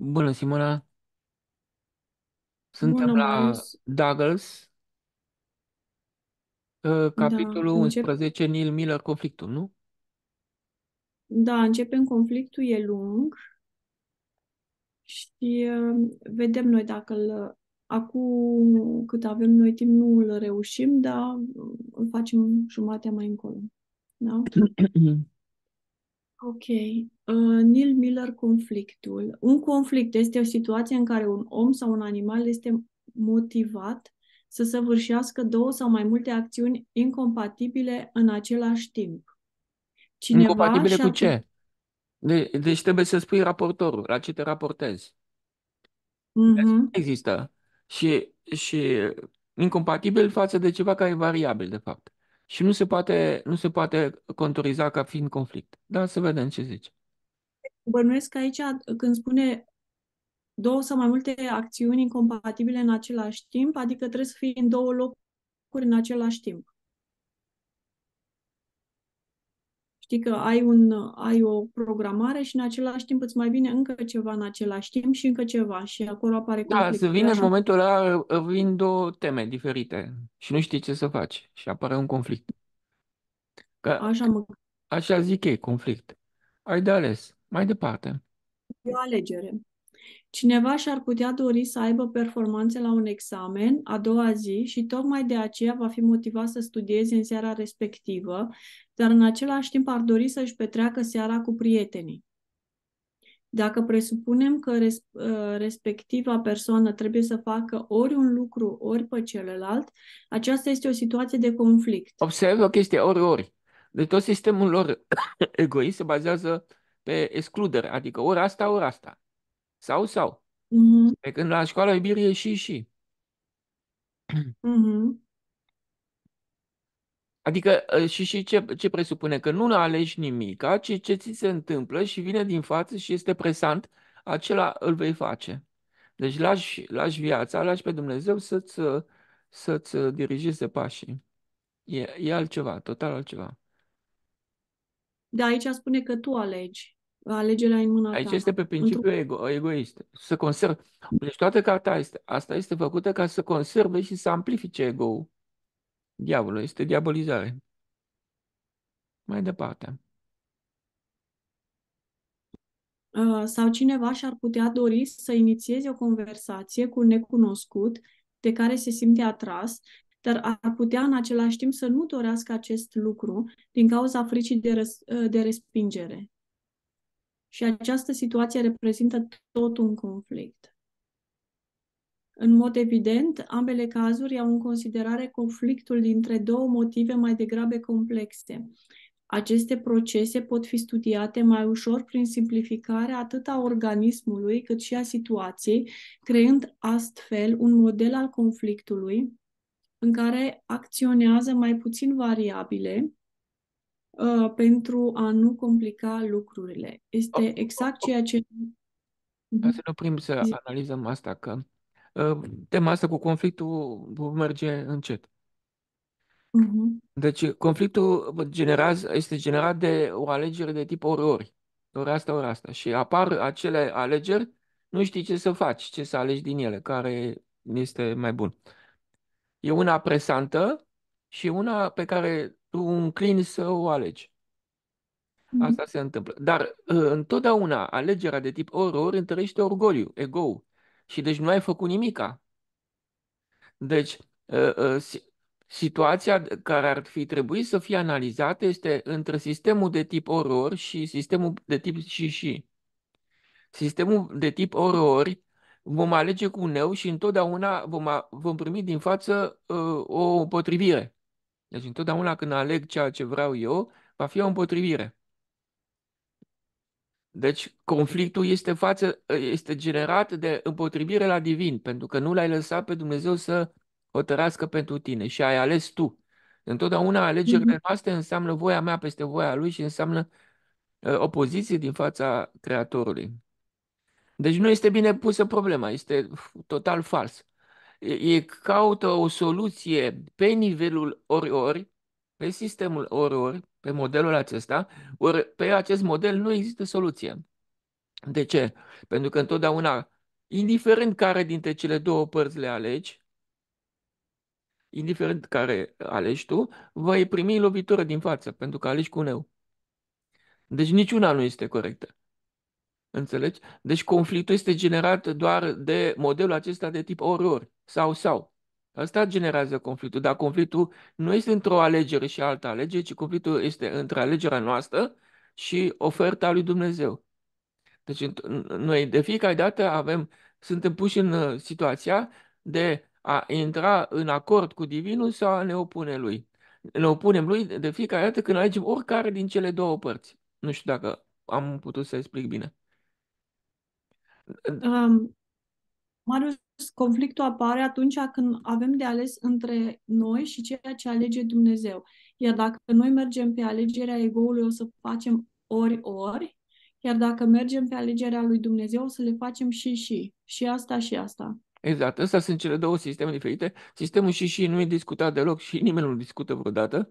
Bună, Simona! Suntem Bună, la Marius. Douglas, Da, capitolul încep, 11, Neil Miller, conflictul, nu? da, începem conflictul, e lung și uh, vedem noi dacă îl, uh, acum cât avem noi timp nu îl reușim, dar uh, îl facem jumatea mai încolo. Da? Ok. Uh, Neil Miller, conflictul. Un conflict este o situație în care un om sau un animal este motivat să săvârșească două sau mai multe acțiuni incompatibile în același timp. Cineva incompatibile cu ce? De, deci trebuie să spui raportorul, la ce te raportezi. Mm-hmm. Există. Și, și incompatibil față de ceva care e variabil, de fapt și nu se poate, nu se poate contoriza ca fiind conflict. Dar să vedem ce zice. Bănuiesc că aici, când spune două sau mai multe acțiuni incompatibile în același timp, adică trebuie să fie în două locuri în același timp. Știi că ai, un, ai o programare și în același timp îți mai vine încă ceva în același timp și încă ceva și acolo apare da, conflictul. Da, să vine în momentul ăla, vin două teme diferite și nu știi ce să faci și apare un conflict. Că, așa, mă... așa zic ei, conflict. Ai de ales, mai departe. E o alegere. Cineva și-ar putea dori să aibă performanțe la un examen a doua zi și tocmai de aceea va fi motivat să studieze în seara respectivă, dar în același timp ar dori să-și petreacă seara cu prietenii. Dacă presupunem că res, ă, respectiva persoană trebuie să facă ori un lucru, ori pe celălalt, aceasta este o situație de conflict. Observă o chestie ori-ori. De deci tot sistemul lor egoist se bazează pe excludere, adică ori asta, ori asta. Sau, sau. Mm-hmm. Pe când la școală iubirii e și, și. Mm-hmm. Adică ă, și, și ce, ce presupune? Că nu alegi nimic, ci ce ți se întâmplă și vine din față și este presant, acela îl vei face. Deci lași, lași viața, lași pe Dumnezeu să-ți, ă, să-ți ă, dirigeze pașii. E, e altceva, total altceva. Da, aici spune că tu alegi alegerea în mâna Aici ta. este pe principiu ego, egoist. Să conserv. Deci toată cartea este, asta este făcută ca să conserve și să amplifice ego-ul. Diavolul este diabolizare. Mai departe. Uh, sau cineva și-ar putea dori să inițieze o conversație cu un necunoscut de care se simte atras, dar ar putea în același timp să nu dorească acest lucru din cauza fricii de, răs- uh, de respingere. Și această situație reprezintă tot un conflict. În mod evident, ambele cazuri au în considerare conflictul dintre două motive mai degrabă complexe. Aceste procese pot fi studiate mai ușor prin simplificarea atât a organismului cât și a situației, creând astfel un model al conflictului în care acționează mai puțin variabile, Uh, pentru a nu complica lucrurile. Este oh, exact ceea ce... Hai mhm. să ne oprim să analizăm asta, că uh, tema asta cu conflictul merge încet. Uh-huh. Deci conflictul generează, este generat de o alegere de tip ori-ori. Ori asta, ori asta. Și apar acele alegeri, nu știi ce să faci, ce să alegi din ele, care este mai bun. E una presantă și una pe care tu înclini să o alegi. Mhm. Asta se întâmplă. Dar ă, întotdeauna alegerea de tip ori-ori întărește orgoliu, ego Și deci nu ai făcut nimica. Deci ă, ă, situația care ar fi trebuit să fie analizată este între sistemul de tip ori-ori și sistemul de tip și-și. Sistemul de tip ori-ori vom alege cu un eu și întotdeauna vom, vom primi din față o potrivire. Deci întotdeauna când aleg ceea ce vreau eu, va fi o împotrivire. Deci conflictul este, față, este generat de împotrivire la divin, pentru că nu l-ai lăsat pe Dumnezeu să hotărească pentru tine și ai ales tu. Întotdeauna alegerile mhm. noastre înseamnă voia mea peste voia lui și înseamnă ă, opoziție din fața Creatorului. Deci nu este bine pusă problema, este total fals ei caută o soluție pe nivelul ori-ori, pe sistemul ori-ori, pe modelul acesta, ori pe acest model nu există soluție. De ce? Pentru că întotdeauna, indiferent care dintre cele două părți le alegi, indiferent care alegi tu, vei primi lovitură din față, pentru că alegi cu eu. Deci niciuna nu este corectă. Înțelegi? Deci conflictul este generat doar de modelul acesta de tip ori-ori sau sau. Asta generează conflictul, dar conflictul nu este într-o alegere și altă alegere, ci conflictul este între alegerea noastră și oferta lui Dumnezeu. Deci noi de fiecare dată avem, suntem puși în uh, situația de a intra în acord cu Divinul sau a ne opune lui. Ne opunem lui de fiecare dată când alegem oricare din cele două părți. Nu știu dacă am putut să explic bine. Um, Marius, conflictul apare atunci când avem de ales între noi și ceea ce alege Dumnezeu. Iar dacă noi mergem pe alegerea egoului, o să facem ori-ori, iar dacă mergem pe alegerea lui Dumnezeu, o să le facem și și, și asta și asta. Exact, astea sunt cele două sisteme diferite. Sistemul și și nu e discutat deloc și nimeni nu discută vreodată,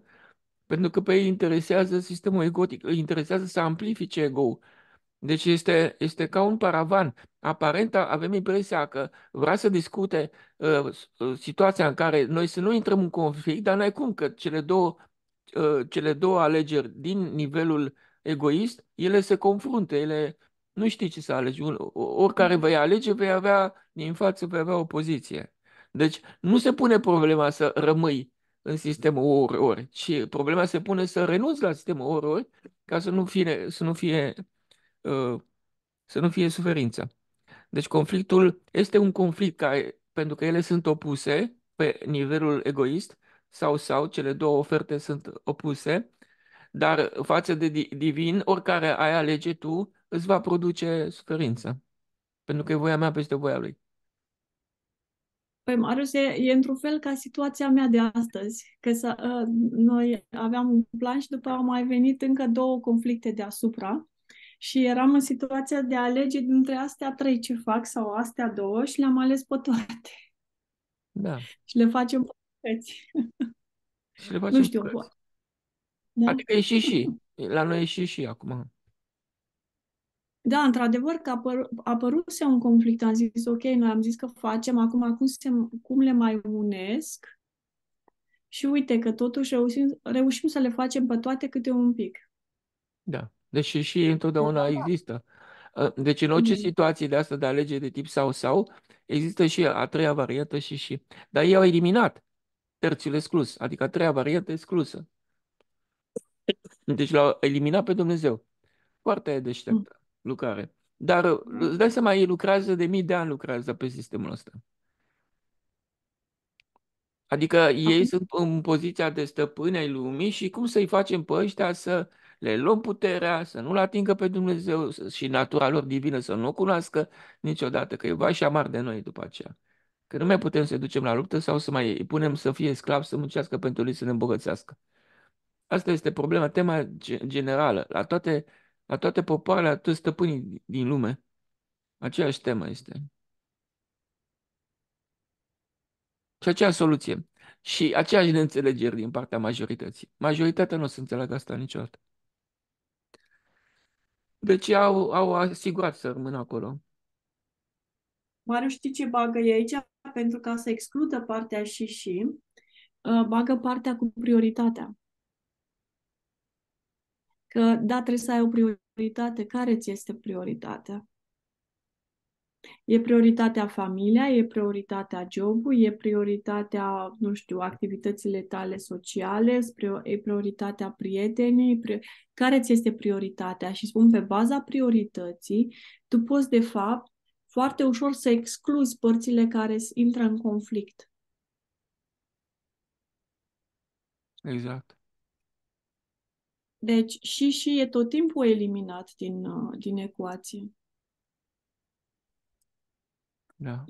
pentru că pe ei interesează sistemul egotic, îi interesează să amplifice ego-ul deci este, este ca un paravan. Aparent avem impresia că vrea să discute uh, situația în care noi să nu intrăm în conflict, dar n-ai cum, că cele două, uh, cele două alegeri din nivelul egoist, ele se confruntă, ele nu știi ce să alegi. Oricare mm. vei alege, vei avea, din față vei avea o opoziție. Deci nu se pune problema să rămâi în sistemul ori-ori, ci problema se pune să renunți la sistemul ori-ori ca să nu fie, să nu fie Uh, să nu fie suferință. Deci conflictul este un conflict care, pentru că ele sunt opuse pe nivelul egoist sau sau, cele două oferte sunt opuse, dar față de divin, oricare ai alege tu, îți va produce suferință. Pentru că e voia mea peste voia lui. Păi, Marius, e, e într-un fel ca situația mea de astăzi, că să, uh, noi aveam un plan și după au mai venit încă două conflicte deasupra și eram în situația de a alege dintre astea trei ce fac sau astea două și le-am ales pe toate. Da. Și le facem pe toate. Și le facem nu știu, Da. Adică e și și. La noi e și și acum. Da, într-adevăr că apăr- apăruse un conflict. Am zis, ok, noi am zis că facem, acum cum, se, cum le mai unesc? Și uite că totuși reușim, reușim să le facem pe toate câte un pic. Da. Deși și întotdeauna există. Ă, deci în orice mm-hmm. situație de asta de alege de tip sau-sau, există și a treia variantă și și. Dar ei au eliminat terțiul exclus, adică a treia variantă exclusă. Deci l-au eliminat pe Dumnezeu. Foarte deșteaptă mm. lucrare. Dar mm. îți dai seama, ei lucrează de mii de ani lucrează pe sistemul ăsta. Adică ei okay. sunt în poziția de stăpâni ai lumii și cum să-i facem pe ăștia să le luăm puterea, să nu-L atingă pe Dumnezeu și natura lor divină să nu o cunoască niciodată, că e va și amar de noi după aceea. Că nu mai putem să ducem la luptă sau să mai îi punem să fie sclav, să muncească pentru lui, să ne îmbogățească. Asta este problema, tema generală. La toate, la toate popoarele, la toți stăpânii din lume, aceeași temă este. Și aceeași soluție. Și aceeași neînțelegeri din partea majorității. Majoritatea nu o să înțeleagă asta niciodată. Deci au, au asigurat să rămână acolo. Mariu știi ce bagă e aici? Pentru ca să excludă partea și și, ă, bagă partea cu prioritatea. Că da, trebuie să ai o prioritate. Care ți este prioritatea? E prioritatea familia, e prioritatea jobul, e prioritatea, nu știu, activitățile tale sociale, e prioritatea prietenii, pri... care ți este prioritatea? Și spun, pe baza priorității, tu poți, de fapt, foarte ușor să excluzi părțile care intră în conflict. Exact. Deci și și e tot timpul eliminat din, uh, din ecuație da.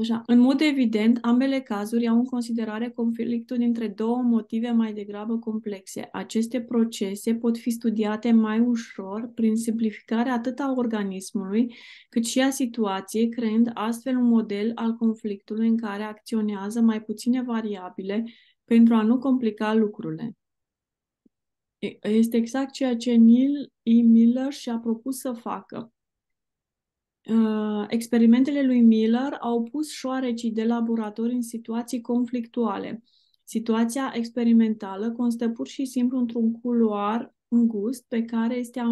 Așa. În mod evident, ambele cazuri au în considerare conflictul dintre două motive mai degrabă complexe. Aceste procese pot fi studiate mai ușor prin simplificarea atât a organismului, cât și a situației, creând astfel un model al conflictului în care acționează mai puține variabile pentru a nu complica lucrurile. Este exact ceea ce Neil E. Miller și-a propus să facă. Uh, experimentele lui Miller au pus șoarecii de laboratori în situații conflictuale. Situația experimentală constă pur și simplu într-un culoar îngust pe care este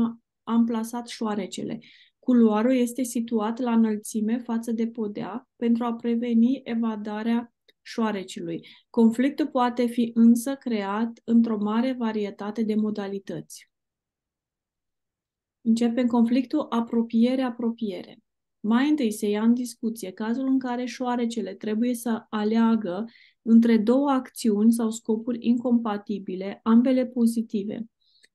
amplasat șoarecele. Culoarul este situat la înălțime față de podea pentru a preveni evadarea șoarecilui. Conflictul poate fi însă creat într-o mare varietate de modalități. Începem conflictul apropiere-apropiere. Mai întâi se ia în discuție cazul în care șoarecele trebuie să aleagă între două acțiuni sau scopuri incompatibile, ambele pozitive.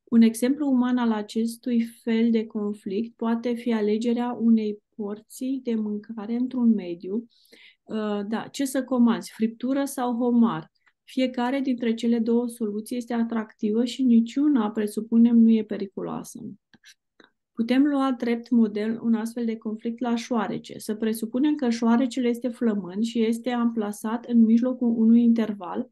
Un exemplu uman al acestui fel de conflict poate fi alegerea unei porții de mâncare într-un mediu. Uh, da, ce să comanzi, friptură sau homar? Fiecare dintre cele două soluții este atractivă și niciuna, presupunem, nu e periculoasă. Putem lua drept model un astfel de conflict la șoarece. Să presupunem că șoarecele este flămând și este amplasat în mijlocul unui interval,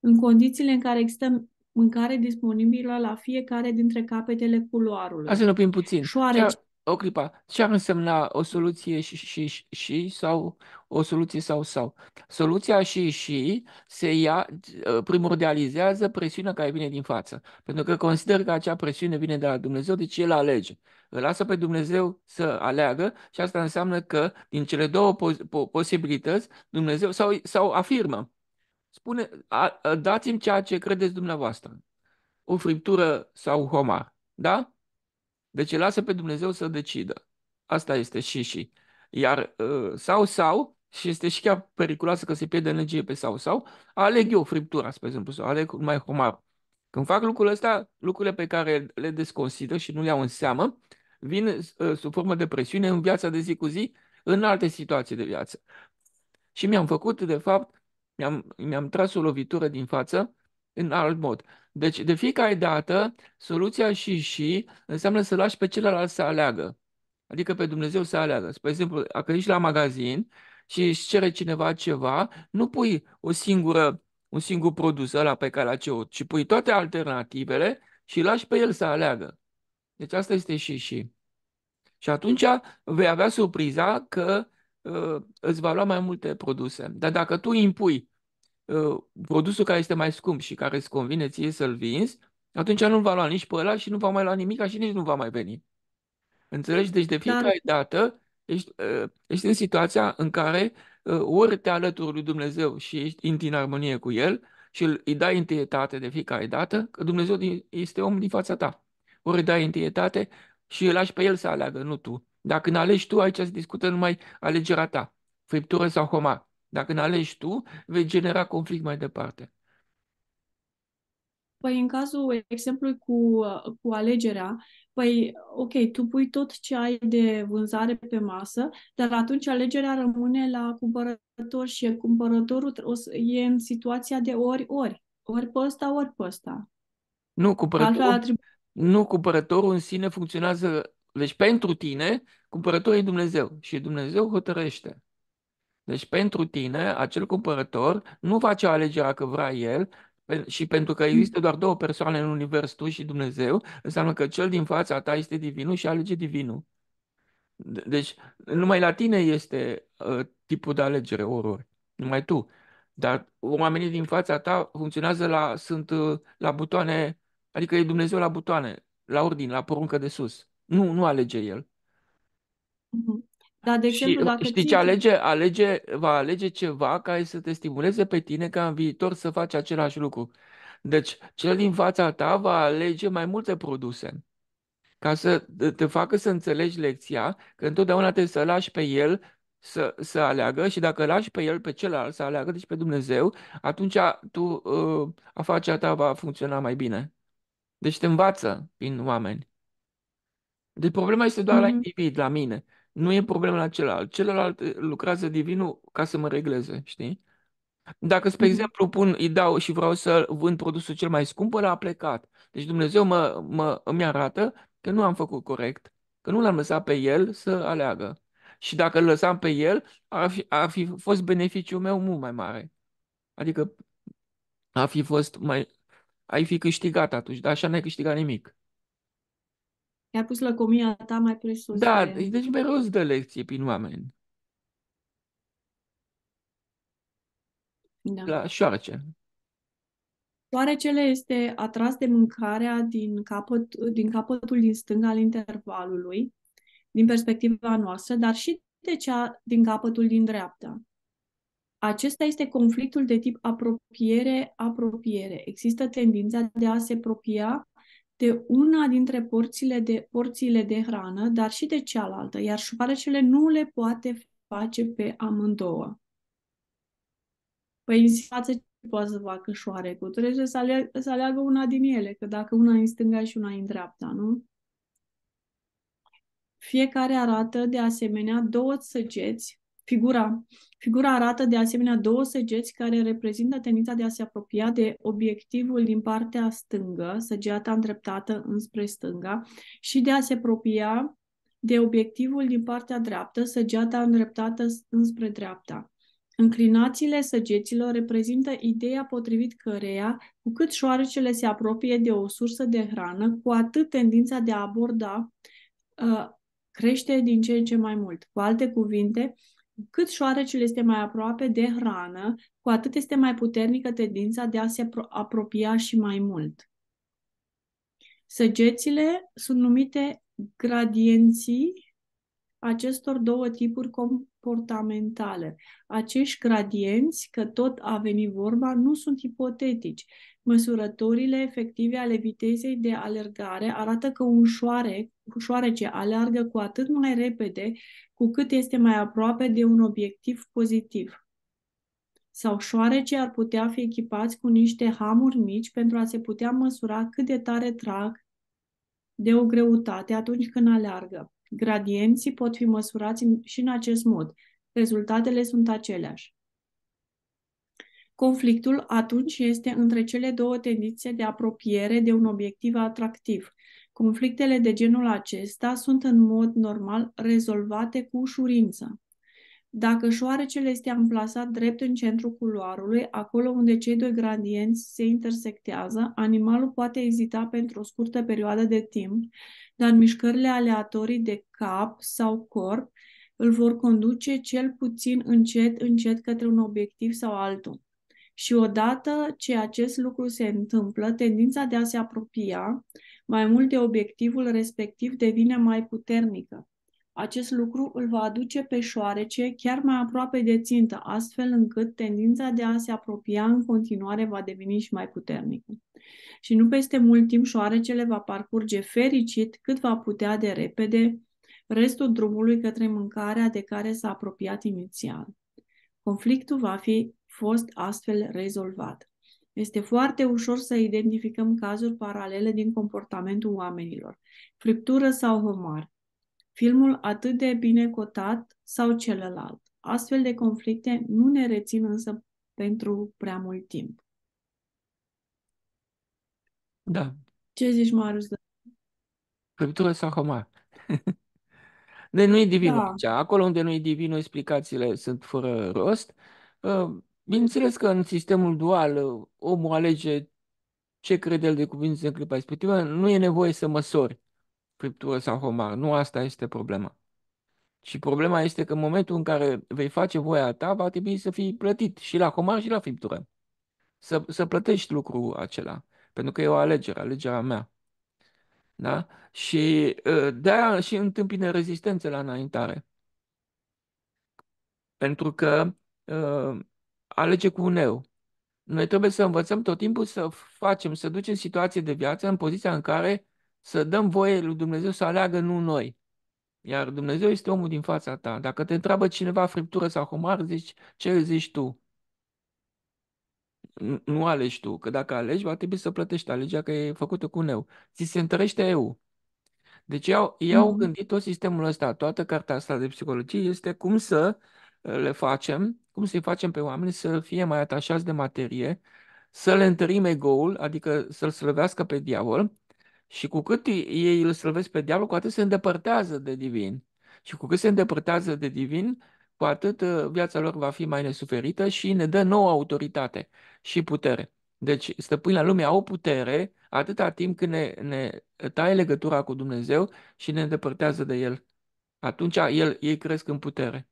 în condițiile în care există mâncare disponibilă la fiecare dintre capetele culoarului. Așa ne oprim puțin. Șoarece... Chiar o clipa, ce ar însemna o soluție și, și, și, și sau o soluție sau sau? Soluția și și se ia, ă, primordializează presiunea care vine din față, pentru că consider că acea presiune vine de la Dumnezeu, deci el alege. Îl lasă pe Dumnezeu să aleagă și asta înseamnă că din cele două po- po- posibilități, Dumnezeu sau, sau afirmă, spune, a, a, dați-mi ceea ce credeți dumneavoastră, o friptură sau homar, da? Deci îl lasă pe Dumnezeu să decidă. Asta este și și. Iar ă, sau sau, și este și chiar periculoasă că se pierde energie pe sau sau, aleg eu friptura, spre exemplu, sau aleg mai homar. Când fac lucrul ăsta, lucrurile pe care le desconsider și nu le iau în seamă, vin ă, sub formă de presiune în viața de zi cu zi, în alte situații de viață. Și mi-am făcut, de fapt, mi-am, mi-am tras o lovitură din față în alt mod. Deci, de fiecare dată, soluția și și înseamnă să lași pe celălalt să aleagă. Adică pe Dumnezeu să aleagă. Spre exemplu, dacă ești la magazin și îți cere cineva ceva, nu pui o singură, un singur produs ăla pe care l-a cerut, ci pui toate alternativele și lași pe el să aleagă. Deci asta este și și. Și atunci vei avea surpriza că uh, îți va lua mai multe produse. Dar dacă tu impui Uh, produsul care este mai scump și care îți convine ție să-l vinzi, atunci nu-l va lua nici pe ăla și nu va mai lua nimic și nici nu va mai veni. Înțelegi? Deci de da. fiecare dată ești, uh, ești în situația în care uh, ori te alături lui Dumnezeu și ești în în armonie cu El și îi dai întâietate de fiecare dată, că Dumnezeu este om din fața ta. Ori îi dai întâietate și îl lași pe El să aleagă, nu tu. Dacă când alegi tu, aici se discută numai alegerea ta, friptură sau homar. Dacă nu alegi tu, vei genera conflict mai departe. Păi în cazul exemplului cu, cu alegerea, păi ok, tu pui tot ce ai de vânzare pe masă, dar atunci alegerea rămâne la cumpărător și cumpărătorul e în situația de ori-ori. Ori pe ăsta, ori pe ăsta. Nu, cumpărătorul, trebui... nu, cumpărătorul în sine funcționează, deci pentru tine, cumpărătorul e Dumnezeu și Dumnezeu hotărăște. Deci pentru tine, acel cumpărător nu face alegerea că vrea el și pentru că mm. există doar două persoane în univers, tu și Dumnezeu, înseamnă că cel din fața ta este divinul și alege divinul. Deci numai la tine este uh, tipul de alegere, orori. Numai tu. Dar oamenii din fața ta funcționează la, sunt uh, la butoane, adică e Dumnezeu la butoane, la ordin, la poruncă de sus. Nu, nu alege el. Mm-hmm. Dar, de exemplu, și, dacă știi ții... alege? alege? Va alege ceva care să te stimuleze pe tine ca în viitor să faci același lucru. Deci, cel din fața ta va alege mai multe produse ca să te facă să înțelegi lecția, că întotdeauna trebuie să lași pe el să, să aleagă și dacă lași pe el, pe celălalt să aleagă, deci pe Dumnezeu, atunci tu, uh, afacerea ta va funcționa mai bine. Deci te învață prin oameni. Deci problema este doar mm-hmm. la mhm. individ, la mine. Nu e problema la celălalt. Celălalt eh, lucrează divinul ca să mă regleze, știi? Dacă, spre mhm. exemplu, pun, îi dau și vreau să vând produsul cel mai scump, l a plecat. Deci Dumnezeu mă, mă, îmi arată că nu am făcut corect, că nu l-am lăsat pe el să aleagă. Și dacă îl lăsam pe el, ar fi, ar fi fost beneficiul meu mult mai mare. Adică ar fi fost mai... ai fi câștigat atunci, dar așa n-ai câștigat nimic. I-a pus lăcomia ta mai presus. Da, de... deci mereu îți dă lecție prin oameni. Da. La șoarece. Șoarecele este atras de mâncarea din, capăt, din capătul din stânga al intervalului, din perspectiva noastră, dar și de cea din capătul din dreapta. Acesta este conflictul de tip apropiere-apropiere. Există tendința de a se apropia de una dintre porțiile de, porțiile de hrană, dar și de cealaltă, iar șoarecele nu le poate face pe amândouă. Păi în situație ce poate să facă șoarecul? Trebuie să, aleg, să aleagă una din ele, că dacă una e în stânga și una e în dreapta, nu? Fiecare arată de asemenea două săgeți Figura. Figura arată de asemenea două săgeți care reprezintă tendința de a se apropia de obiectivul din partea stângă, săgeata îndreptată înspre stânga, și de a se apropia de obiectivul din partea dreaptă, săgeata îndreptată înspre dreapta. Înclinațiile săgeților reprezintă ideea potrivit căreia, cu cât șoarecele se apropie de o sursă de hrană, cu atât tendința de a aborda uh, crește din ce în ce mai mult. Cu alte cuvinte, cât șoarecul este mai aproape de hrană, cu atât este mai puternică tendința de a se apropia și mai mult. Săgețile sunt numite gradienții acestor două tipuri comportamentale. Acești gradienți, că tot a venit vorba, nu sunt ipotetici. Măsurătorile efective ale vitezei de alergare arată că un șoarec șoarece aleargă cu atât mai repede cu cât este mai aproape de un obiectiv pozitiv. Sau șoarece ar putea fi echipați cu niște hamuri mici pentru a se putea măsura cât de tare trag de o greutate atunci când aleargă. Gradienții pot fi măsurați și în acest mod. Rezultatele sunt aceleași. Conflictul atunci este între cele două tendințe de apropiere de un obiectiv atractiv. Conflictele de genul acesta sunt în mod normal rezolvate cu ușurință. Dacă șoarecele este amplasat drept în centrul culoarului, acolo unde cei doi gradienți se intersectează, animalul poate ezita pentru o scurtă perioadă de timp dar mișcările aleatorii de cap sau corp îl vor conduce cel puțin încet, încet către un obiectiv sau altul. Și odată ce acest lucru se întâmplă, tendința de a se apropia mai mult de obiectivul respectiv devine mai puternică. Acest lucru îl va aduce pe șoarece chiar mai aproape de țintă, astfel încât tendința de a se apropia în continuare va deveni și mai puternică. Și nu peste mult timp șoarecele va parcurge fericit cât va putea de repede restul drumului către mâncarea de care s-a apropiat inițial. Conflictul va fi fost astfel rezolvat. Este foarte ușor să identificăm cazuri paralele din comportamentul oamenilor. Friptură sau homar filmul atât de bine cotat sau celălalt. Astfel de conflicte nu ne rețin însă pentru prea mult timp. Da. Ce zici, Marius? Scriptură sau homar? de deci nu e divin. Da. Acolo unde nu e divin, explicațiile sunt fără rost. Ă, bineînțeles că în sistemul dual ă, omul alege ce crede el de cuvință în clipa respectivă, nu e nevoie să măsori friptură sau homar. Nu asta este problema. Și problema este că în momentul în care vei face voia ta, va trebui să fii plătit și la homar și la friptură. Să, să plătești lucrul acela. Pentru că e o alegere, alegerea mea. Da? Și ă, de-aia și întâmpine rezistență la înaintare. Pentru că uh, alege cu un eu. Noi trebuie să învățăm tot timpul să facem, să ducem situații de viață în poziția în care să dăm voie lui Dumnezeu să aleagă, nu noi. Iar Dumnezeu este omul din fața ta. Dacă te întreabă cineva friptură sau homar, zici ce zici tu. Nu alegi tu, că dacă alegi, va trebui să plătești alegea că e făcută cu neu. Ți se întărește eu. Deci i au mm. Mm-hmm. gândit tot sistemul ăsta, toată cartea asta de psihologie este cum să uh, le facem, cum să-i facem pe oameni să fie mai atașați de materie, să le întărim ego-ul, adică să-l slăvească pe diavol și cu cât ei îl slăvesc pe diavol, cu atât se îndepărtează de divin. Și cu cât se îndepărtează de divin, cu atât uh, viața lor va fi mai nesuferită și ne dă nouă autoritate și putere. Deci stăpânii la lume au putere atâta timp când ne, ne taie legătura cu Dumnezeu și ne îndepărtează de El. Atunci el, ei cresc în putere.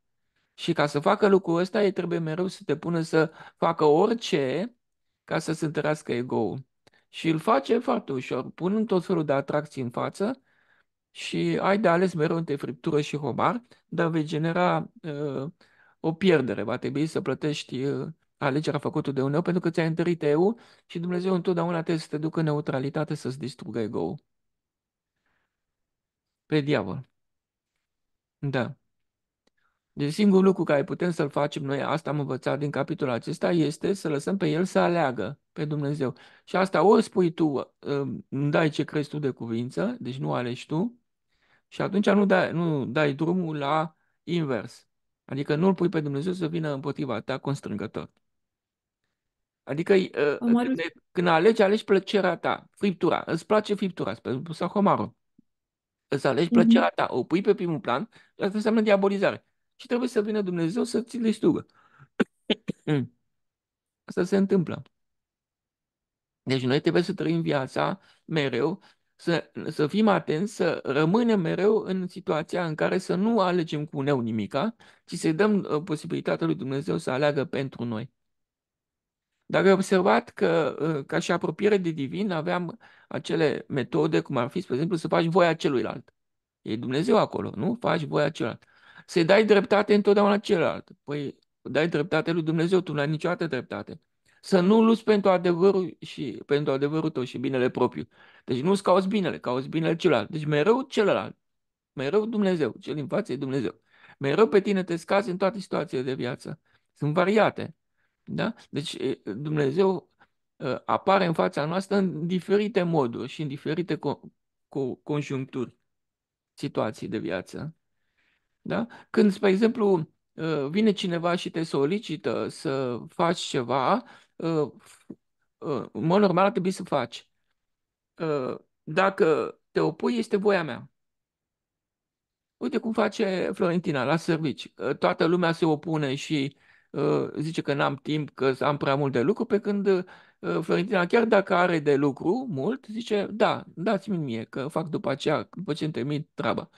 Și ca să facă lucrul ăsta, ei trebuie mereu să te pună să facă orice ca să se întărească ego-ul. Și îl face foarte ușor, punând tot felul de atracții în față și ai de ales mereu între friptură și homar, dar vei genera uh, o pierdere. Va trebui să plătești uh, alegerea făcută de un eu pentru că ți-ai întărit eu și Dumnezeu întotdeauna trebuie să te ducă în neutralitate să-ți distrugă ego-ul. Pe diavol. Da. Deci singurul lucru care putem să-l facem noi, asta am învățat din capitolul acesta, este să lăsăm pe el să aleagă pe Dumnezeu. Și asta ori spui tu, um, îmi dai ce crezi tu de cuvință, deci nu alegi tu, și atunci nu dai, nu dai drumul la invers. Adică nu-L pui pe Dumnezeu să vină împotriva ta constrângător. Adică când, uh, când alegi, alegi plăcerea ta, friptura. Îți place friptura, spre sau homarul. Îți alegi mhm. plăcerea ta, o pui pe primul plan, asta înseamnă diabolizare. Și trebuie să vină Dumnezeu să ți stugă. asta se întâmplă. Deci noi trebuie să trăim viața mereu, să, să fim atenți, să rămânem mereu în situația în care să nu alegem cu neu nimica, ci să dăm uh, posibilitatea lui Dumnezeu să aleagă pentru noi. Dar am observat că, uh, ca și apropiere de divin, aveam acele metode, cum ar fi, spre exemplu, să faci voia celuilalt. E Dumnezeu acolo, nu? Faci voia celuilalt. Să-i dai dreptate întotdeauna celălalt. Păi dai dreptate lui Dumnezeu, tu nu ai niciodată dreptate să nu luți pentru adevărul, și, pentru adevărul tău și binele propriu. Deci nu-ți cauți binele, cauți binele celălalt. Deci mereu celălalt, mereu Dumnezeu, cel din față e Dumnezeu. Mereu pe tine te scazi în toate situațiile de viață. Sunt variate. Da? Deci Dumnezeu ă, apare în fața noastră în diferite moduri și în diferite co- co- conjuncturi, situații de viață. Da? Când, spre exemplu, ă, vine cineva și te solicită să faci ceva, Uh, uh, în mod normal ar trebui să faci. Uh, dacă te opui, este voia mea. Uite cum face Florentina la servici. Toată lumea se opune și zice că n-am timp, că am prea mult de lucru, pe când Florentina, chiar dacă are de lucru mult, zice, da, dați-mi mie, că fac după aceea, după ce îmi termin treaba.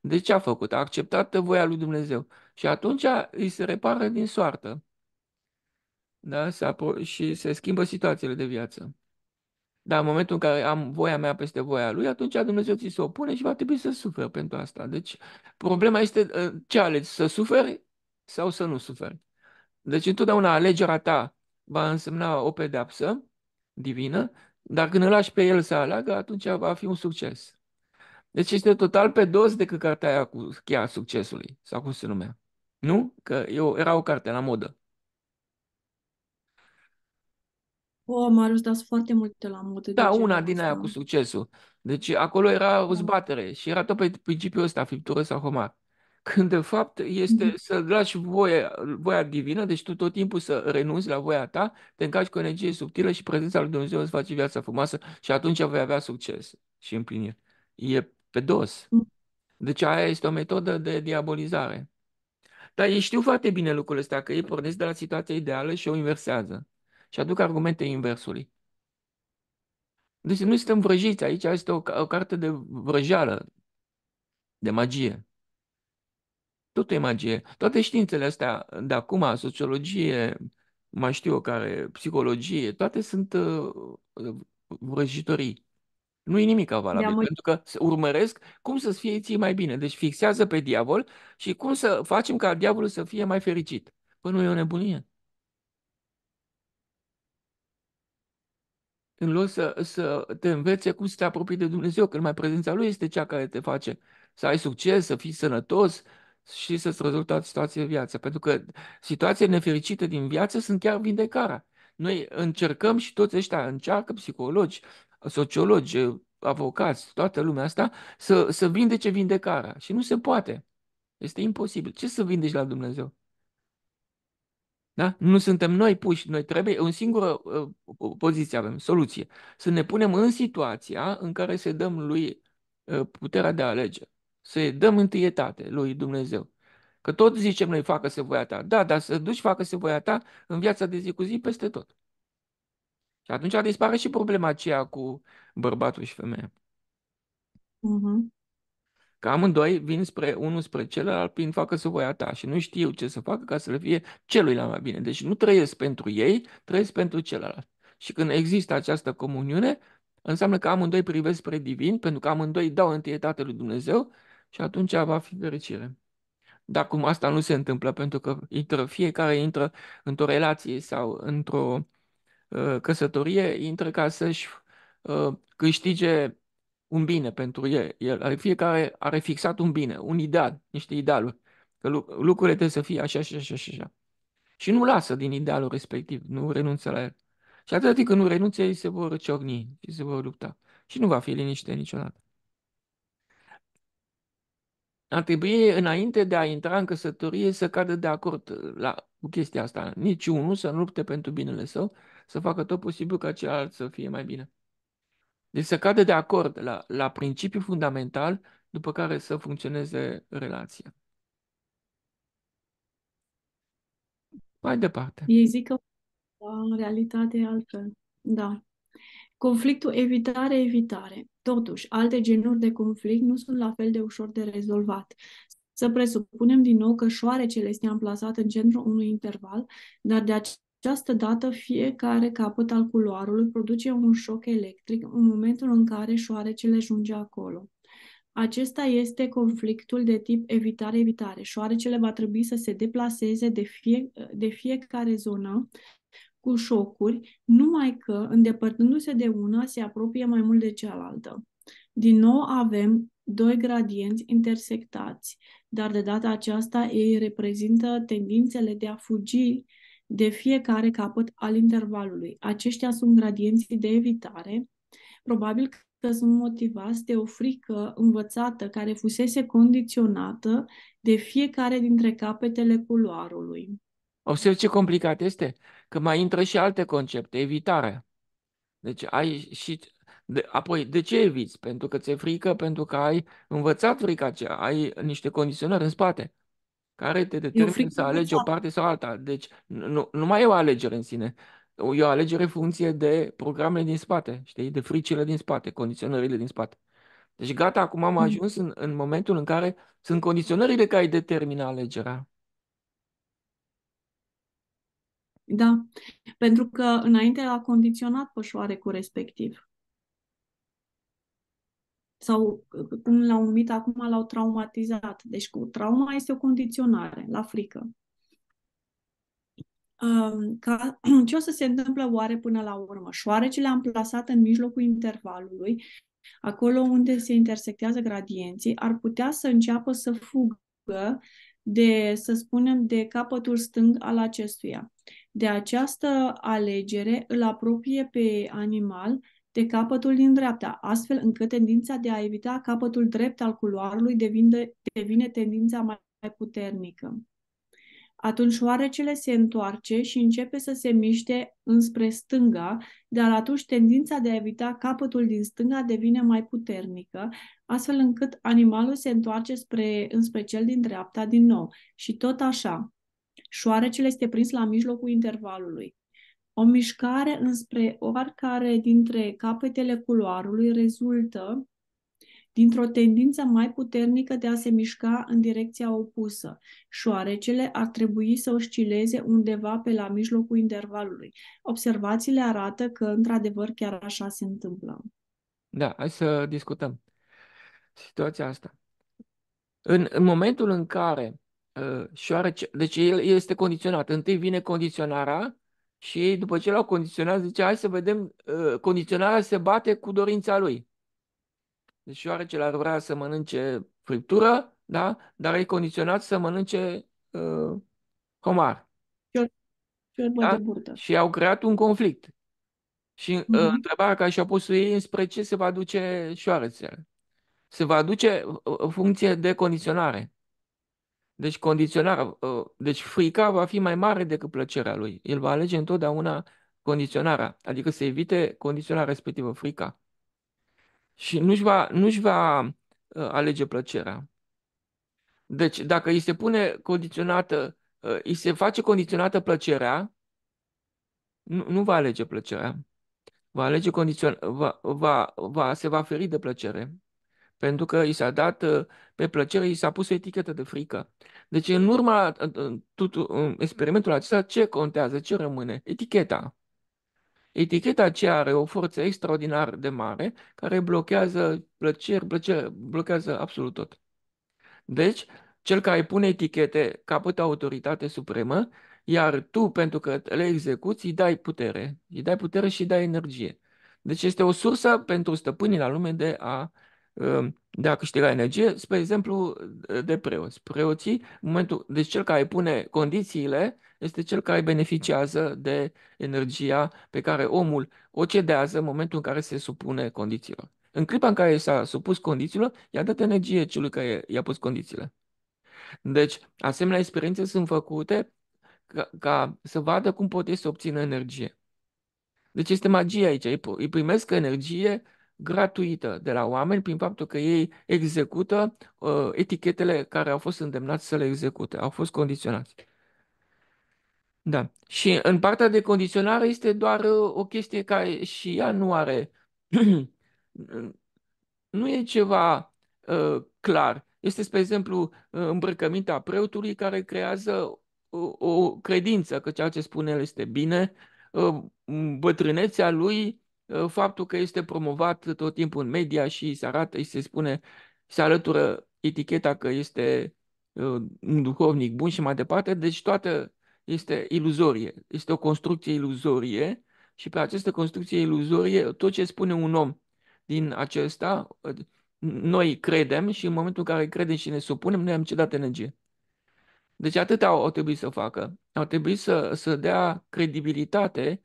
Deci ce a făcut? A acceptat voia lui Dumnezeu. Și atunci îi se repară din soartă da? Se și se schimbă situațiile de viață. Dar în momentul în care am voia mea peste voia lui, atunci Dumnezeu ți se opune și va trebui să suferi pentru asta. Deci problema este ă, ce alegi, să suferi sau să nu suferi. Deci întotdeauna alegerea ta va însemna o pedeapsă divină, dar când îl lași pe el să aleagă, atunci va fi un succes. Deci este total pe dos decât cartea aia cu cheia succesului, sau cum se numea. Nu? Că eu, era o carte la modă. Oh, m-a ajutat foarte mult la modul. Da, una din aia cu succesul. Deci acolo era o da. zbatere și era tot pe principiul ăsta, friptură sau homar. Când de fapt este mm-hmm. să lași voia, voia divină, deci tu tot timpul să renunți la voia ta, te încași cu energie subtilă și prezența lui Dumnezeu îți face viața frumoasă și atunci vei avea succes și împlinire. E pe dos. Mm. Deci aia este o metodă de diabolizare. Dar ei știu foarte bine lucrul ăsta, că ei pornesc de la situația ideală și o inversează și aduc argumente inversului. Deci nu suntem vrăjiți aici, este o, o carte de vrăjeală, de magie. Totul e magie. Toate științele astea de acum, sociologie, mai știu eu care, psihologie, toate sunt uh, vrăjitorii. Nu e nimic valabil, am pentru că urmăresc cum să fie ții mai bine. Deci fixează pe diavol și cum să facem ca diavolul să fie mai fericit. Păi nu e o nebunie. în loc să, să te învețe cum să te apropii de Dumnezeu, că mai prezența Lui este cea care te face să ai succes, să fii sănătos și să-ți rezolvați situația de viață. Pentru că situațiile nefericite din viață sunt chiar vindecarea. Noi încercăm și toți ăștia încearcă, psihologi, sociologi, avocați, toată lumea asta, să, să vindece vindecarea. Și nu se poate. Este imposibil. Ce să vindeci la Dumnezeu? Da? Nu suntem noi puși, noi trebuie, în singură uh, poziție avem, soluție. Să ne punem în situația în care să dăm lui uh, puterea de a alege. Să-i dăm întâietate lui Dumnezeu. Că tot zicem noi, facă-se voia ta. Da, dar să duci, facă-se voia ta în viața de zi cu zi, peste tot. Și atunci dispare și problema aceea cu bărbatul și femeia. Mm-hmm. Că amândoi vin spre unul spre celălalt prin facă să voia ta și nu știu ce să facă ca să le fie celuilalt mai bine. Deci nu trăiesc pentru ei, trăiesc pentru celălalt. Și când există această comuniune, înseamnă că amândoi privesc spre divin, pentru că amândoi dau întâietate lui Dumnezeu și atunci va fi fericire. Dar cum asta nu se întâmplă, pentru că intră, fiecare intră într-o relație sau într-o uh, căsătorie, intră ca să-și uh, câștige un bine pentru el. el fiecare are fixat un bine, un ideal, niște idealuri. Că lucrurile trebuie să fie așa, așa, așa, așa. Și nu lasă din idealul respectiv, nu renunță la el. Și atât timp când nu renunță, ei se vor ciocni și se vor lupta. Și nu va fi liniște niciodată. Ar trebui, înainte de a intra în căsătorie, să cadă de acord la chestia asta. Nici unul să nu lupte pentru binele său, să facă tot posibil ca celălalt să fie mai bine. Deci să cadă de acord la, la principiul fundamental după care să funcționeze relația. Mai departe. Ei zic că da, în realitate e altfel. Da. Conflictul evitare-evitare. Totuși, alte genuri de conflict nu sunt la fel de ușor de rezolvat. Să presupunem din nou că șoarecele este amplasat în centrul unui interval, dar de această dată, fiecare capăt al culoarului produce un șoc electric în momentul în care șoarecele ajunge acolo. Acesta este conflictul de tip evitare-evitare. Șoarecele va trebui să se deplaseze de, fie, de fiecare zonă cu șocuri, numai că, îndepărtându-se de una, se apropie mai mult de cealaltă. Din nou avem doi gradienți intersectați, dar de data aceasta ei reprezintă tendințele de a fugi de fiecare capăt al intervalului. Aceștia sunt gradienții de evitare, probabil că sunt motivați de o frică învățată care fusese condiționată de fiecare dintre capetele culoarului. Observ ce complicat este, că mai intră și alte concepte, evitare. Deci ai și... De, apoi, de ce eviți? Pentru că ți-e frică, pentru că ai învățat frica aceea, ai niște condiționări în spate care te determină să alegi o exact. parte sau alta. Deci nu, nu mai e o alegere în sine. E o alegere în funcție de programele din spate, știi? De fricile din spate, condiționările din spate. Deci gata, acum am mm. ajuns în, în momentul în care sunt condiționările care determină alegerea. Da, pentru că înainte a condiționat pășoare cu respectiv sau uh, cum l-au numit acum, l-au traumatizat. Deci cu trauma este o condiționare la frică. Um, ca, ce o să se întâmple oare până la urmă? Șoarecele am plasat în mijlocul intervalului, acolo unde se intersectează gradienții, ar putea să înceapă să fugă de, să spunem, de capătul stâng al acestuia. De această alegere îl apropie pe animal de capătul din dreapta, astfel încât tendința de a evita capătul drept al culoarului devine, devine tendința mai, mai puternică. Atunci oarecele se întoarce și începe să se miște înspre stânga, dar atunci tendința de a evita capătul din stânga devine mai puternică, astfel încât animalul se întoarce spre, înspre cel din dreapta din nou și tot așa. Șoarecele este prins la mijlocul intervalului. O mișcare înspre oricare dintre capetele culoarului rezultă dintr-o tendință mai puternică de a se mișca în direcția opusă. Șoarecele ar trebui să oscileze undeva pe la mijlocul intervalului. Observațiile arată că, într-adevăr, chiar așa se întâmplă. Da, hai să discutăm situația asta. În, în momentul în care uh, șoarece, deci el este condiționat, întâi vine condiționarea și după ce l-au condiționat, zice, hai să vedem, uh, condiționarea se bate cu dorința lui. Deci l ar vrea să mănânce friptură, da? dar e condiționat să mănânce uh, homar. Da? Și au creat un conflict. Și uh, mm-hmm. întrebarea care și-a pus ei înspre ce se va duce șoarețele. Se va duce uh, funcție de condiționare. Deci condiționarea, uh, deci frica va fi mai mare decât plăcerea lui. El va alege întotdeauna condiționarea, adică să evite condiționarea respectivă, frica. Și nu-și va, nu-și va uh, alege plăcerea. Deci dacă îi se pune condiționată, uh, îi se face condiționată plăcerea, nu, nu va alege plăcerea. Va alege condițion, va, va, va, se va feri de plăcere pentru că i s-a dat uh, pe plăcere, i s-a pus o etichetă de frică. Deci în urma tutu, experimentul acesta, ce contează, ce rămâne? Eticheta. Eticheta aceea are o forță extraordinar de mare care blochează plăceri, plăcere, blochează absolut tot. Deci, cel care pune etichete capătă autoritate supremă, iar tu, pentru că le execuți, îi dai putere. Îi dai putere și îi dai energie. Deci este o sursă pentru stăpânii la lume de a uh, Ehm, de a câștiga energie, spre exemplu, de preoți. Preoții, în momentul, deci cel care pune condițiile este cel care beneficiază de energia pe care omul o cedează în momentul în care se supune condițiilor. În clipa în care s-a supus condițiilor, i-a dat energie celui care i-a pus condițiile. Deci, asemenea experiențe sunt făcute ca, ca să vadă cum pot ei să obțină energie. Deci este magie aici. îi primesc energie gratuită de la oameni prin faptul că ei execută uh, etichetele care au fost îndemnați să le execute, au fost condiționați. Da. Și în partea de condiționare este doar uh, o chestie care și ea nu are. nu e ceva uh, clar. Este, spre exemplu, uh, îmbrăcămintea preotului care creează o, uh, o credință că ceea ce spune el este bine, uh, bătrânețea lui Ă, faptul că este promovat tot timpul în media și se arată și se spune, se alătură eticheta că este ă, un duhovnic bun și mai departe, deci toată este iluzorie, este o construcție iluzorie și pe această construcție iluzorie tot ce spune un om din acesta, ă, noi credem și în momentul în care credem și ne supunem, noi am cedat energie. Deci atât au, au trebuit să facă. Au trebuit să, să dea credibilitate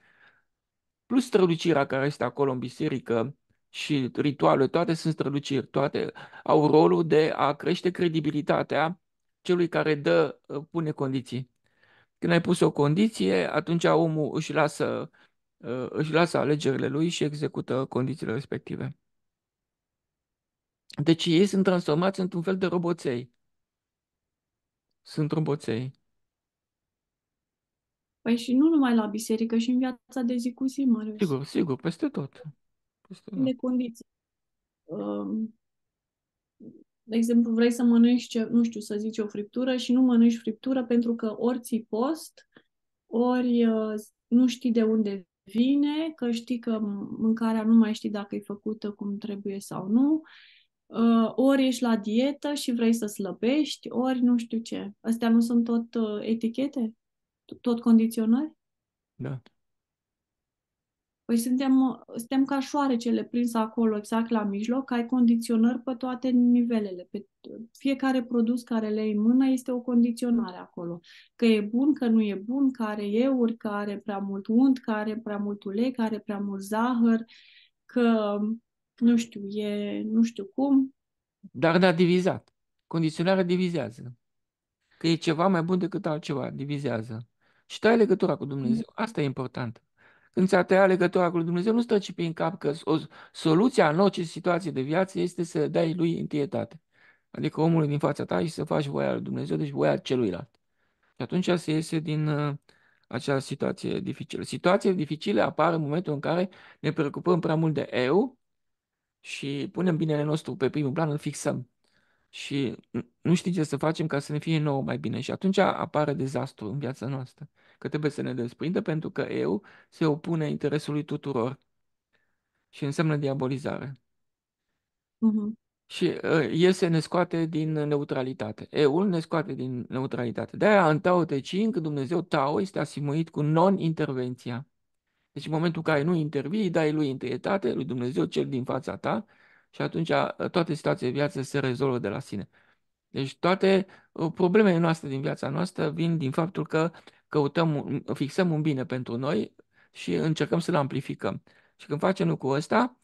plus strălucirea care este acolo în biserică și ritualul, toate sunt străluciri, toate au rolul de a crește credibilitatea celui care dă, uh, pune condiții. Când ai pus o condiție, atunci omul își lasă, uh, își lasă alegerile lui și execută condițiile respective. Deci ei sunt transformați într-un fel de roboței. Sunt roboței. Păi și nu numai la biserică, și în viața de zi cu zi, rog. Sigur, sigur, peste tot. Peste tot. De condiții. Um, de exemplu, vrei să mănânci, ce, nu știu, să zici o friptură și nu mănânci friptură pentru că ori ți post, ori uh, nu știi de unde vine, că știi că mâncarea nu mai știi dacă e făcută cum trebuie sau nu, uh, ori ești la dietă și vrei să slăbești, ori nu știu ce. Astea nu sunt tot uh, etichete? tot condiționări? Da. Păi suntem, suntem ca șoarecele prins acolo, exact la mijloc, ai condiționări pe toate nivelele. Pe fiecare produs care le ai în mână este o condiționare acolo. Că e bun, că nu e bun, că are euri, că are prea mult unt, că are prea mult ulei, că are prea mult zahăr, că nu știu, e nu știu cum. Dar da, divizat. Condiționarea divizează. Că e ceva mai bun decât altceva, divizează. Și tai legătura cu mm. Dumnezeu. Asta e important. Când ți-a tăiat legătura cu Dumnezeu, nu stă și pe cap că o, soluția în orice situație de viață este să dai lui întâietate. Adică omului din fața ta și să faci voia lui Dumnezeu, deci voia celuilalt. Și atunci se iese din uh, acea situație dificilă. Situațiile dificile apar în momentul în care ne preocupăm prea mult de eu și punem binele nostru pe primul plan, îl fixăm. Și nu știm ce să facem ca să ne fie nouă mai bine. Și atunci apare dezastru în viața noastră că trebuie să ne desprindă pentru că eu se opune interesului tuturor și înseamnă diabolizare. Uh-huh. Și uh, se ne scoate din neutralitate. Eul ne scoate din neutralitate. De-aia în Tao Te Ching, Dumnezeu Tao este asimuit cu non-intervenția. Deci în momentul în care nu intervii, dai lui întâietate, lui Dumnezeu cel din fața ta și atunci ă, toate situațiile de viață se rezolvă de la sine. Deci toate ă, problemele noastre din viața noastră vin din faptul că căutăm, fixăm un bine pentru noi și încercăm să-l amplificăm. Și când facem lucrul ăsta,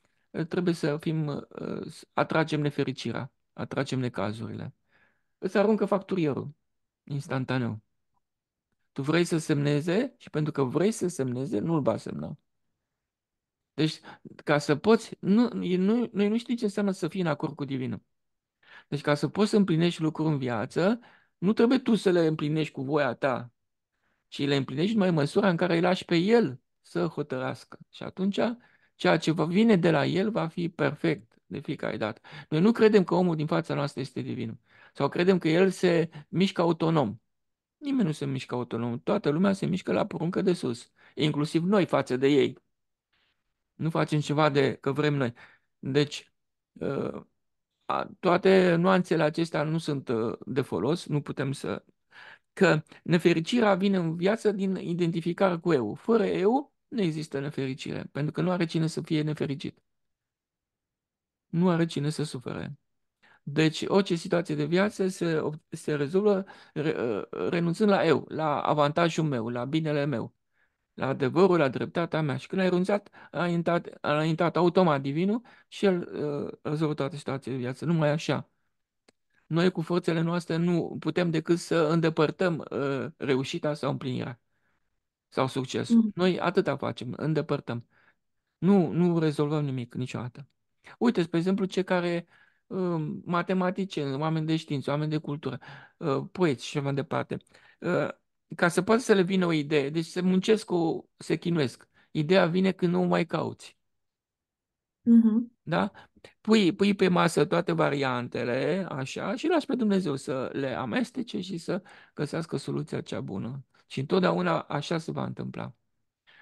trebuie să fim, uh, atragem nefericirea, atragem necazurile. Îți aruncă facturierul instantaneu. Tu vrei să semneze și pentru că vrei să semneze, nu-l va semna. Deci, ca să poți, nu, nu, noi nu știm ce înseamnă să fii în acord cu Divinul. Deci, ca să poți să împlinești lucruri în viață, nu trebuie tu să le împlinești cu voia ta, și le împlinești numai în măsura în care îi lași pe el să hotărască. Și atunci, ceea ce vă vine de la el va fi perfect de fiecare dată. Noi nu credem că omul din fața noastră este divin. Sau credem că el se mișcă autonom. Nimeni nu se mișcă autonom. Toată lumea se mișcă la poruncă de sus. Inclusiv noi față de ei. Nu facem ceva de că vrem noi. Deci, ă, toate nuanțele acestea nu sunt ă, de folos, nu putem să că nefericirea vine în viață din identificare cu eu. Fără eu nu există nefericire, pentru că nu are cine să fie nefericit. Nu are cine să sufere. Deci orice situație de viață se, se rezolvă re, uh, renunțând la eu, la avantajul meu, la binele meu, la adevărul, la dreptatea mea. Și când ai renunțat, ai intrat, ai intrat automat divinul și el uh, rezolvă toate situațiile de viață. Numai așa noi cu forțele noastre nu putem decât să îndepărtăm uh, reușita sau împlinirea sau succesul. Mm. Noi atâta facem, îndepărtăm. Nu, nu rezolvăm nimic niciodată. Uite, spre exemplu, cei care uh, matematice, oameni de știință, oameni de cultură, uh, poeți și mai departe, uh, ca să poată să le vină o idee, deci se muncesc, cu, se chinuiesc. Ideea vine când nu o mai cauți. Mm-hmm. Da? pui, pui pe masă toate variantele, așa, și las pe Dumnezeu să le amestece și să găsească soluția cea bună. Și întotdeauna așa se va întâmpla.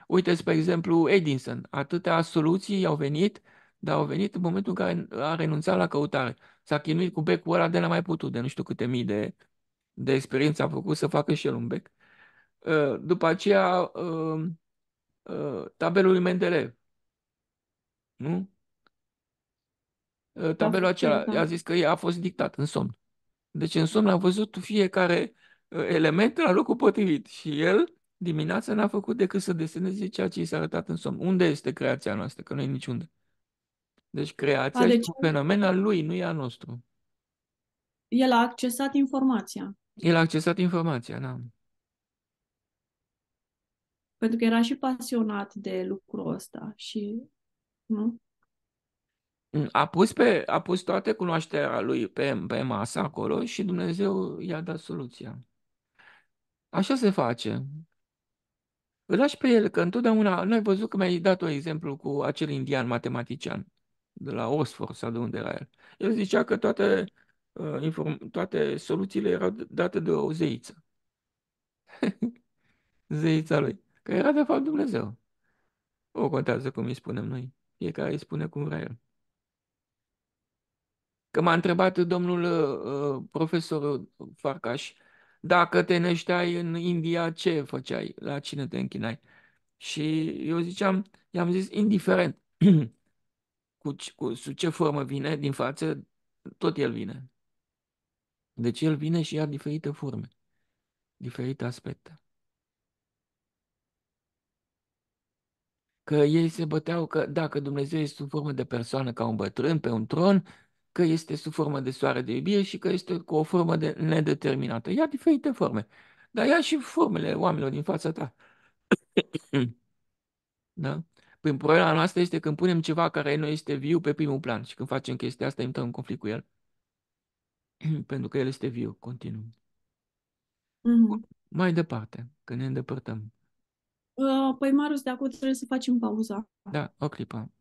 Uite, spre exemplu, Edison. Atâtea soluții au venit, dar au venit în momentul în care a renunțat la căutare. S-a chinuit cu becul ăla de la mai putut, de nu știu câte mii de, de experiență a făcut să facă și el un bec. Ă, după aceea, ă, ă, tabelul lui Mendeleev. Nu? Ă, da, tabelul acela. A da, da. zis că a fost dictat în somn. Deci în somn a văzut fiecare ă, element la locul potrivit și el dimineața n-a făcut decât să deseneze ceea ce i s-a arătat în somn. Unde este creația noastră? Că nu e niciunde. Deci creația este deci... un fenomen al lui, nu e al nostru. El a accesat informația. El a accesat informația, da. Pentru că era și pasionat de lucrul ăsta și, nu? Mm, a pus, pe, a pus toate cunoașterea lui pe, pe masă acolo și Dumnezeu i-a dat soluția. Așa se face. Îl lași pe el, că întotdeauna, noi văzut că mi-ai dat un exemplu cu acel indian matematician de la Oxford sau de unde era el. El zicea că toate, uh, inform- toate soluțiile erau date de o zeiță. zeița lui, că era de fapt Dumnezeu. O contează cum îi spunem noi. Fiecare îi spune cum vrea el. Că m-a întrebat domnul uh, uh profesor uh, Farcaș, dacă te nășteai în India, ce făceai? La cine te închinai? Și eu ziceam, i-am zis, indiferent cu, cu sub ce formă vine din față, tot el vine. Deci el vine și ia diferite forme, diferite aspecte. Că ei se băteau că dacă Dumnezeu este o formă de persoană ca un bătrân pe un tron, că este sub formă de soare de iubire și că este cu o formă de nedeterminată. Ia diferite forme, dar ia și formele oamenilor din fața ta. da? Prin problema noastră este când punem ceva care nu este viu pe primul plan și când facem chestia asta, intrăm în conflict cu el. Pentru că el este viu, continuu. Mm-hmm. Mai departe, când ne îndepărtăm. Uh, păi, Marus, de acum trebuie să facem pauza. Da, o clipă.